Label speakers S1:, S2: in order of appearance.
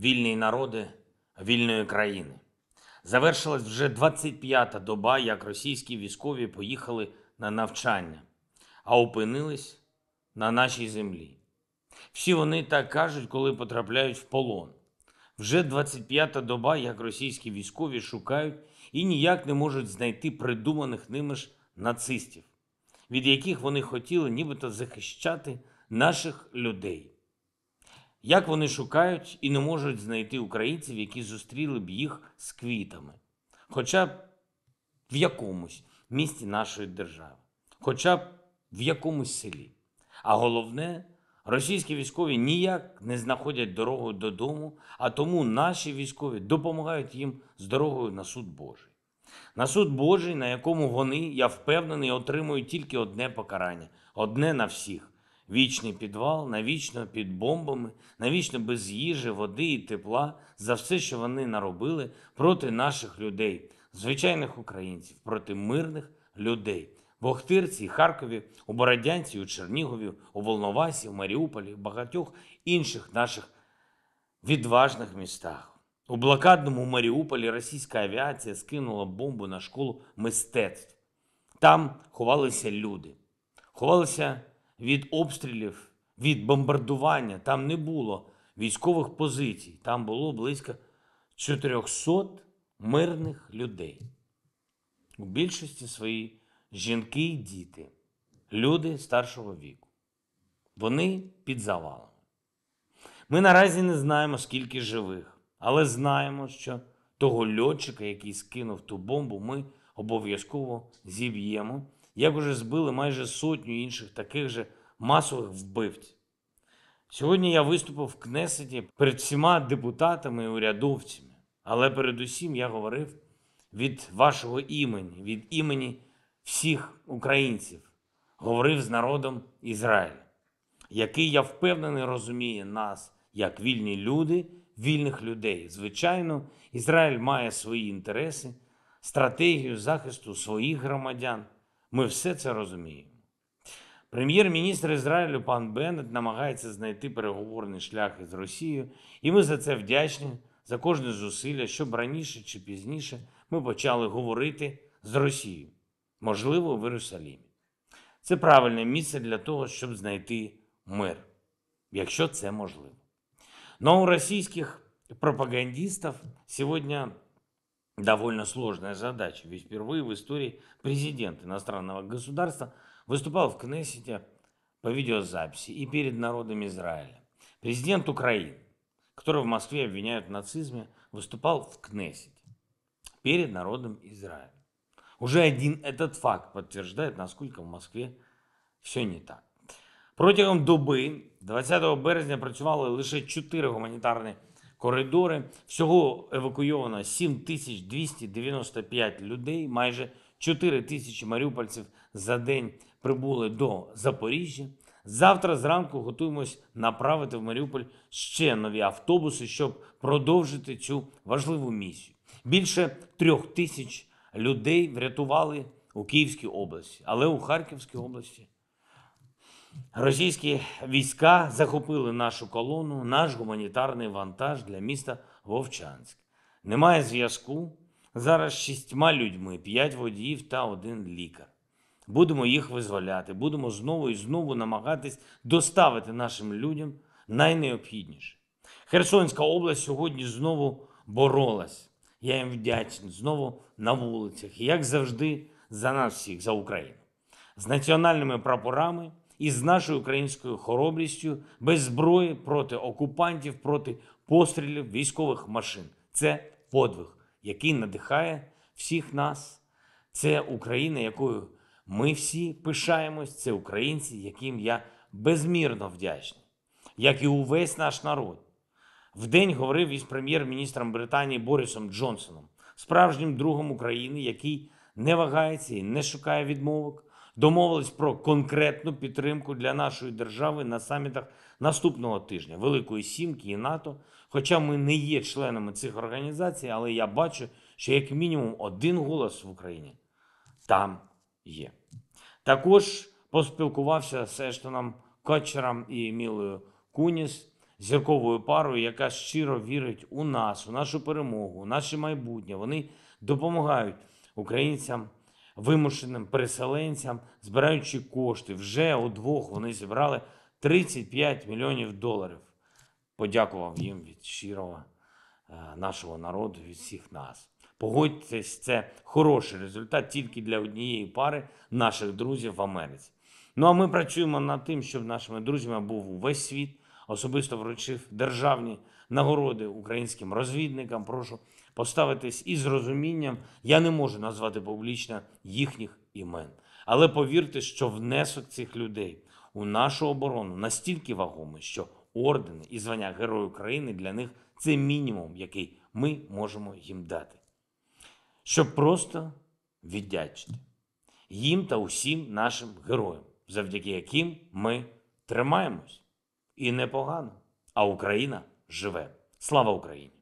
S1: вільні народи вільної країни. Завершилась вже 25-та доба, як російські військові поїхали на навчання, а опинились на нашій землі. Всі вони так кажуть, коли потрапляють в полон. Вже 25-та доба, як російські військові шукають і ніяк не можуть знайти придуманих ними ж нацистів, від яких вони хотіли нібито захищати наших людей як вони шукають і не можуть знайти українців, які зустріли б їх з квітами, хоча б в якомусь місті нашої держави, хоча б в якомусь селі. А головне, російські військові ніяк не знаходять дорогу додому, а тому наші військові допомагають їм з дорогою на суд Божий. На суд Божий, на якому вони, я впевнений, отримують тільки одне покарання, одне на всіх Вічний підвал, навічно під бомбами, навічно без їжі, води і тепла за все, що вони наробили проти наших людей, звичайних українців, проти мирних людей в Охтирці, Харкові, у Бородянці, у Чернігові, у Волновасі, у Маріуполі, в багатьох інших наших відважних містах. У блокадному Маріуполі російська авіація скинула бомбу на школу мистецтв. Там ховалися люди, ховалися від обстрілів, від бомбардування там не було військових позицій, там було близько 400 мирних людей. У більшості свої жінки і діти, люди старшого віку. Вони під завалом. Ми наразі не знаємо, скільки живих, але знаємо, що того льотчика, який скинув ту бомбу, ми обов'язково зіб'ємо як уже збили майже сотню інших таких же масових вбивць. Сьогодні я виступив в Кнесеті перед всіма депутатами і урядовцями, але передусім я говорив від вашого імені, від імені всіх українців, говорив з народом Ізраїля, який, я впевнений, розуміє нас як вільні люди, вільних людей. Звичайно, Ізраїль має свої інтереси, стратегію захисту своїх громадян. Ми все це розуміємо. Прем'єр-міністр Ізраїлю пан Беннет намагається знайти переговорний шлях із Росією, і ми за це вдячні, за кожне зусилля, щоб раніше чи пізніше ми почали говорити з Росією, можливо, в Єрусалімі. Це правильне місце для того, щоб знайти мир, якщо це можливо. Но ну, у російських пропагандистов сьогодні. Довольно сложная задача, ведь впервые в истории президент иностранного государства выступал в Кнессете по видеозаписи и перед народом Израиля. Президент Украины, которого в Москве обвиняют в нацизме, выступал в Кнессете перед народом Израиля. Уже один этот факт подтверждает, насколько в Москве все не так. Протягом Дубы 20 березня, працювали лише чотири гуманітарні коридори. Всього евакуйовано 7295 людей, майже 4 тисячі маріупольців за день прибули до Запоріжжя. Завтра зранку готуємось направити в Маріуполь ще нові автобуси, щоб продовжити цю важливу місію. Більше трьох тисяч людей врятували у Київській області, але у Харківській області Російські війська захопили нашу колону, наш гуманітарний вантаж для міста Вовчанськ. Немає зв'язку. Зараз шістьма людьми, п'ять водіїв та один лікар. Будемо їх визволяти, будемо знову і знову намагатись доставити нашим людям найнеобхідніше. Херсонська область сьогодні знову боролась. Я їм вдячний знову на вулицях, як завжди, за нас всіх, за Україну, з національними прапорами із нашою українською хоробрістю, без зброї проти окупантів, проти пострілів військових машин. Це подвиг, який надихає всіх нас. Це Україна, якою ми всі пишаємось. Це українці, яким я безмірно вдячний, як і увесь наш народ. Вдень говорив із прем'єр-міністром Британії Борисом Джонсоном, справжнім другом України, який не вагається і не шукає відмовок домовились про конкретну підтримку для нашої держави на самітах наступного тижня Великої Сімки і НАТО. Хоча ми не є членами цих організацій, але я бачу, що як мінімум один голос в Україні там є. Також поспілкувався з Ештоном Кочером і Емілою Куніс. Зірковою парою, яка щиро вірить у нас, у нашу перемогу, у наше майбутнє. Вони допомагають українцям вимушеним переселенцям, збираючи кошти. Вже удвох вони зібрали 35 мільйонів доларів. Подякував їм від щирого е, нашого народу, від всіх нас. Погодьтесь, це хороший результат тільки для однієї пари наших друзів в Америці. Ну а ми працюємо над тим, щоб нашими друзями був увесь світ особисто вручив державні нагороди українським розвідникам. Прошу поставитись із розумінням. Я не можу назвати публічно їхніх імен, але повірте, що внесок цих людей у нашу оборону настільки вагомий, що ордени і звання Герою України для них це мінімум, який ми можемо їм дати. Щоб просто віддячити їм та усім нашим героям, завдяки яким ми тримаємось і непогано. А Україна живе. Слава Україні!